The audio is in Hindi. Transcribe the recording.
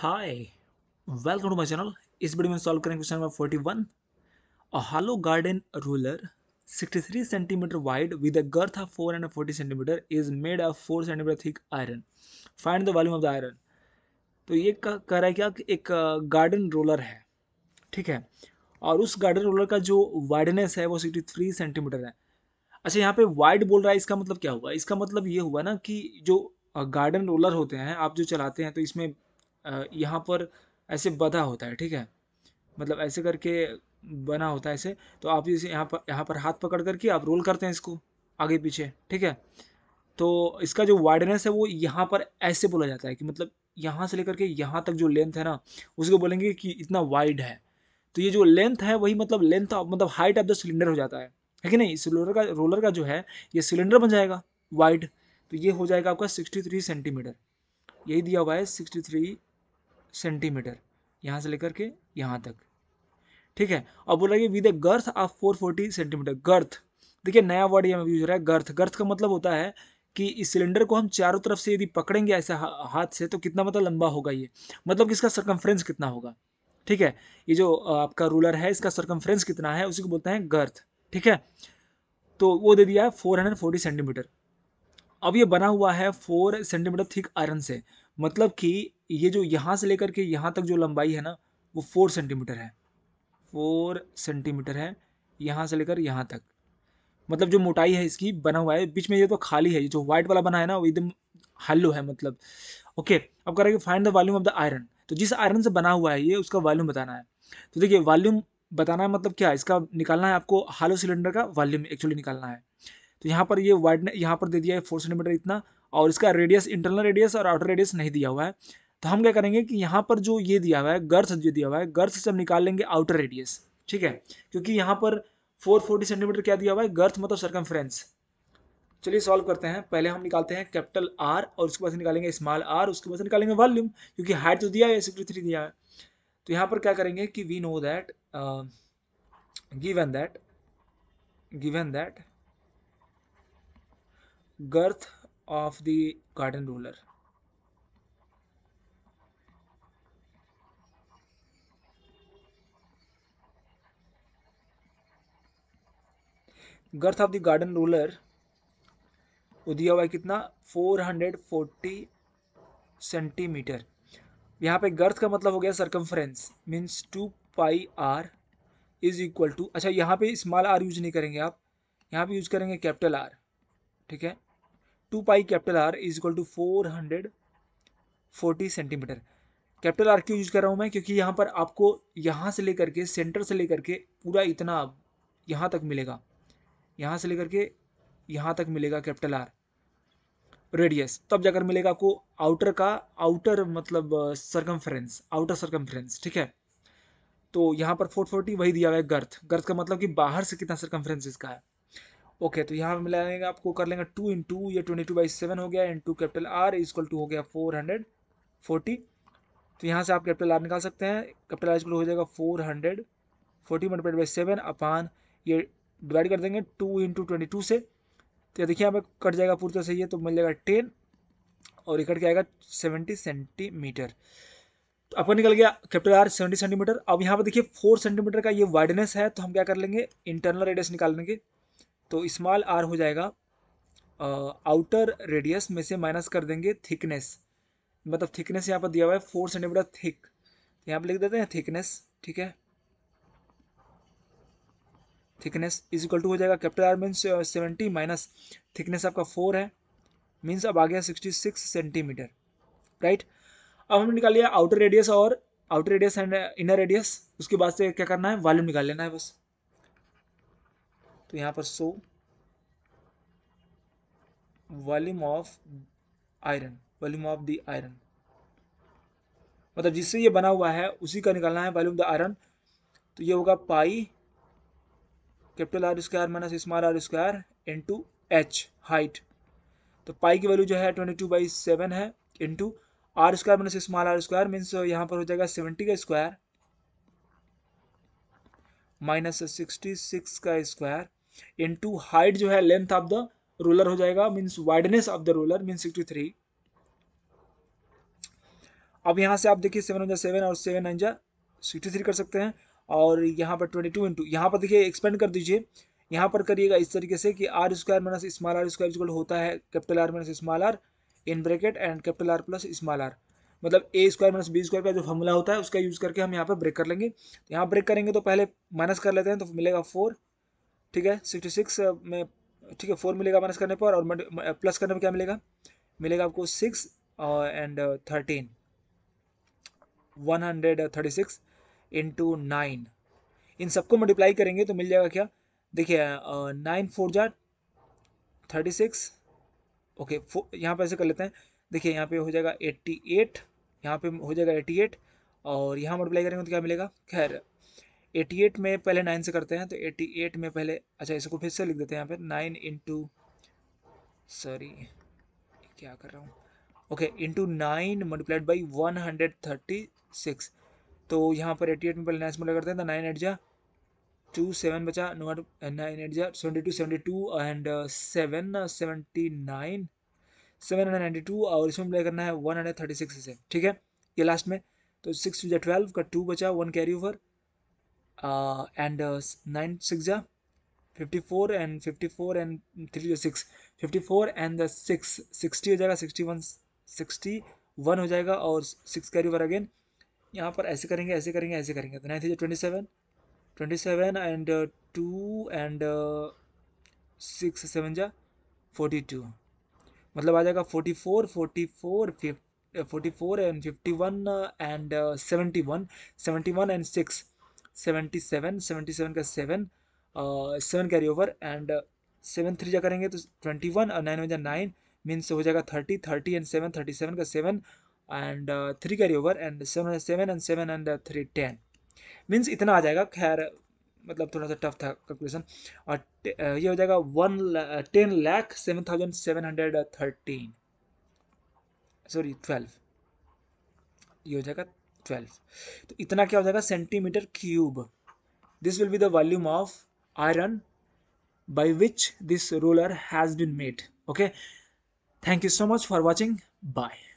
hi welcome to my channel इस वीडियो में सॉल्व करेंगे question number 41 a hollow garden roller 63 centimetre wide with a girth of 440 centimetre is made of 4 centimetre thick iron find the volume of the iron तो ये कह रहा है क्या कि एक गार्डन रोलर है ठीक है और उस गार्डन रोलर का जो वाइडनेस है वो सिक्सटी सेंटीमीटर है अच्छा यहाँ पे वाइड बोल रहा है इसका मतलब क्या हुआ इसका मतलब ये हुआ ना कि जो गार्डन रोलर होते हैं आप जो चलाते हैं तो इसमें यहाँ पर ऐसे बधा होता है ठीक है मतलब ऐसे करके बना होता है ऐसे तो आप इसे यहाँ पर यहाँ पर हाथ पकड़ करके आप रोल करते हैं इसको आगे पीछे ठीक है तो इसका जो वाइडनेस है वो यहाँ पर ऐसे बोला जाता है कि मतलब यहाँ से लेकर के यहाँ तक जो लेंथ है ना उसको बोलेंगे कि इतना वाइड है तो ये जो लेंथ है वही मतलब लेंथ मतलब हाइट ऑफ द सिलेंडर हो जाता है है कि नहीं सिलेंडर का रोलर का जो है ये सिलेंडर बन जाएगा वाइड तो ये हो जाएगा आपका 63 सेंटीमीटर यही दिया हुआ है 63 सेंटीमीटर यहाँ से लेकर के यहाँ तक ठीक है अब बोला कि with a girth of four forty centimetre girth देखिए नया वर्ड यहाँ यूज हो रहा है गर्थ गर्थ का मतलब होता है कि इस सिलेंडर को हम चारों तरफ से यदि पकड़ेंगे ऐसे हाथ से तो कितना मतलब लंबा होगा ये मतलब कि इसका सरकमफ्रेंस कितना होगा ठीक है ये जो आपका रूलर है इसका सरकमफ्रेंस कितना है उसी को बोलते हैं गर्थ ठीक है तो वो दे दिया है फोर हंड्रेड फोर्टी सेंटीमीटर अब ये बना हुआ है फोर सेंटीमीटर थिक आयरन से मतलब कि ये जो यहाँ से लेकर के यहाँ तक जो लंबाई है ना वो फोर सेंटीमीटर है फोर सेंटीमीटर है यहाँ से लेकर यहाँ तक मतलब जो मोटाई है इसकी बना हुआ है बीच में ये तो खाली है ये जो व्हाइट वाला बना है ना वो एकदम हल्लो है मतलब ओके अब कह रहे है find the volume of the iron तो जिस आयरन से बना हुआ है ये उसका वॉल्यूम बताना है तो देखिए वॉल्यूम बताना है मतलब क्या इसका निकालना है आपको हालो सिलेंडर का वॉल्यूम एक्चुअली निकालना है तो यहाँ पर ये वाइड यहाँ पर दे दिया है फोर सेंटीमीटर इतना और इसका रेडियस इंटरनल रेडियस और आउटर रेडियस नहीं दिया हुआ है तो हम क्या करेंगे कि यहाँ पर जो ये दिया हुआ है गर्थ जो दिया हुआ है गर्थ से हम निकाल लेंगे आउटर रेडियस ठीक है क्योंकि यहाँ पर 440 सेंटीमीटर क्या दिया हुआ है गर्थ मतलब सरकम चलिए सॉल्व करते हैं पहले हम निकालते हैं कैपिटल आर और उसके बाद निकालेंगे स्मॉल आर उसके बाद निकालेंगे वॉल्यूम क्योंकि हाइट तो दिया है सिक्सटी थ्री दिया है तो यहाँ पर क्या करेंगे कि we know that given that given that girth of the garden ruler girth of the garden ruler वो दिया हुआ है कितना 440 सेंटीमीटर यहाँ पे गर्थ का मतलब हो गया circumference means two pi R is equal to अच्छा यहाँ पे स्मॉल आर यूज नहीं करेंगे आप यहाँ पे यूज करेंगे कैपिटल आर ठीक है two pi capital R is equal to four hundred forty centimetre capital R क्यों यूज कर रहा हूँ मैं क्योंकि यहाँ पर आपको यहाँ से लेकर के सेंटर से लेकर के पूरा इतना यहाँ तक मिलेगा यहाँ से लेकर के यहाँ तक मिलेगा कैपिटल आर रेडियस तब जाकर मिलेगा आपको आउटर का आउटर मतलब सरकमफ्रेंस आउटर सरकमफ्रेंस ठीक है तो यहाँ पर 440 वही दिया हुआ है गर्थ गर्थ का मतलब कि बाहर से कितना सरकमफ्रेंस इसका है ओके तो यहाँ मिला लेंगे आपको कर लेंगे टू इन टू या ट्वेंटी टू बाई सेवन हो गया into capital R is equal to हो गया फोर हंड्रेड फोर्टी तो यहाँ से आप कैपिटल आर निकाल सकते हैं कैपिटल आर इजक्वल हो जाएगा four hundred forty multiplied by seven upon ये डिवाइड कर देंगे टू इंटू ट्वेंटी टू से तो देखिए यहाँ पर कट जाएगा पूरी तरह से ये तो मिल जाएगा टेन और ये कट के आएगा सेवेंटी सेंटीमीटर तो आपका निकल गया कैपिटल आर सेवेंटी सेंटीमीटर अब यहाँ पर देखिए फोर सेंटीमीटर का ये वाइडनेस है तो हम क्या कर लेंगे इंटरनल रेडियस निकाल लेंगे तो स्मॉल आर हो जाएगा आउटर रेडियस में से माइनस कर देंगे थिकनेस मतलब थिकनेस यहाँ पर दिया हुआ है फोर सेंटीमीटर थिक यहाँ पर लिख देते हैं थिकनेस ठीक है थिकनेस इज इक्वल टू हो जाएगा capital R means seventy minus thickness आपका फोर है मीन्स अब आ गया सिक्सटी सिक्स सेंटीमीटर राइट अब हमने निकाल लिया आउटर रेडियस और outer radius and inner radius उसके बाद से क्या करना है वॉल्यूम निकाल लेना है बस तो यहाँ पर so volume of iron volume of the iron मतलब जिससे ये बना हुआ है उसी का निकालना है वॉल्यूम द आयरन तो ये होगा pi capital R square minus small r square into h height तो पाई की वैल्यू जो है ट्वेंटी टू बाई सेवन है into R square minus small r square means यहाँ पर हो जाएगा सेवेंटी का स्क्वायर माइनस सिक्सटी सिक्स का स्क्वायर इन टू हाइट जो है लेंथ ऑफ द रोलर हो जाएगा means wideness of the roller means sixty three अब यहाँ से आप देखिए सेवन हंजा सेवन और सेवन हंजा सिक्सटी थ्री कर सकते हैं और यहाँ पर ट्वेंटी टू इंटू यहाँ पर देखिए एक्सपेंड कर दीजिए यहाँ पर करिएगा इस तरीके से कि R square minus small r square equal होता है capital R minus small r in bracket and capital R plus small r मतलब A square minus B square का जो फॉर्मूला होता है उसका यूज़ करके हम यहाँ पर ब्रेक कर लेंगे तो यहाँ ब्रेक करेंगे तो पहले माइनस कर लेते हैं तो मिलेगा फोर ठीक है सिक्सटी सिक्स में ठीक है फोर मिलेगा माइनस करने पर और प्लस करने पर क्या मिलेगा मिलेगा आपको six and thirteen one hundred thirty six into nine इन सबको मल्टीप्लाई करेंगे तो मिल जाएगा क्या देखिए नाइन फोर जार थर्टी सिक्स ओके फो यहाँ पर ऐसे कर लेते हैं देखिए यहाँ पे हो जाएगा एट्टी एट यहाँ पे हो जाएगा एट्टी एट और यहाँ मल्टीप्लाई करेंगे तो क्या मिलेगा खैर एट्टी एट में पहले नाइन से करते हैं तो एट्टी एट में पहले अच्छा इसको फिर से लिख देते हैं यहाँ पे नाइन इंटू सॉरी क्या कर रहा हूँ okay into nine multiplied by one hundred thirty six तो यहाँ पर एटी एट में पहले नाइन्स मल्टीप्लाई करते हैं तो नाइन एट जा टू सेवन बचा नो नॉट नाइन एट जा seventy two seventy two and seven seventy nine seven hundred ninety two और इसमें प्ले करना है वन हंड्रेड थर्टी सिक्स से ठीक है ये लास्ट में तो सिक्स टू जा ट्वेल्व का टू बचा one carry over and nine six जा fifty four and fifty four and three जो six fifty four and six sixty हो जाएगा सिक्सटी वन सिक्सटी वन हो जाएगा और सिक्स कैरी ओवर अगेन यहाँ पर ऐसे करेंगे ऐसे करेंगे ऐसे करेंगे तो nine three twenty seven twenty seven and two and six seven जा फोर्टी टू मतलब आ जाएगा फोर्टी फोर फोर्टी फोर फिफ forty four and fifty one and seventy one seventy one and six seventy seven seventy seven का seven seven carry over and seven three जा करेंगे तो ट्वेंटी वन और नाइन वन जा नाइन मीन्स हो जाएगा thirty thirty and seven thirty seven का seven and three carry over and seven seven and seven and three ten means इतना आ जाएगा खैर मतलब थोड़ा सा टफ था कैलकुलेशन और uh, ये हो जाएगा one ten lakh seven thousand seven hundred thirteen sorry twelve ये हो जाएगा ट्वेल्व तो इतना क्या हो जाएगा centimetre cube this will be the volume of iron by which this roller has been made okay thank you so much for watching bye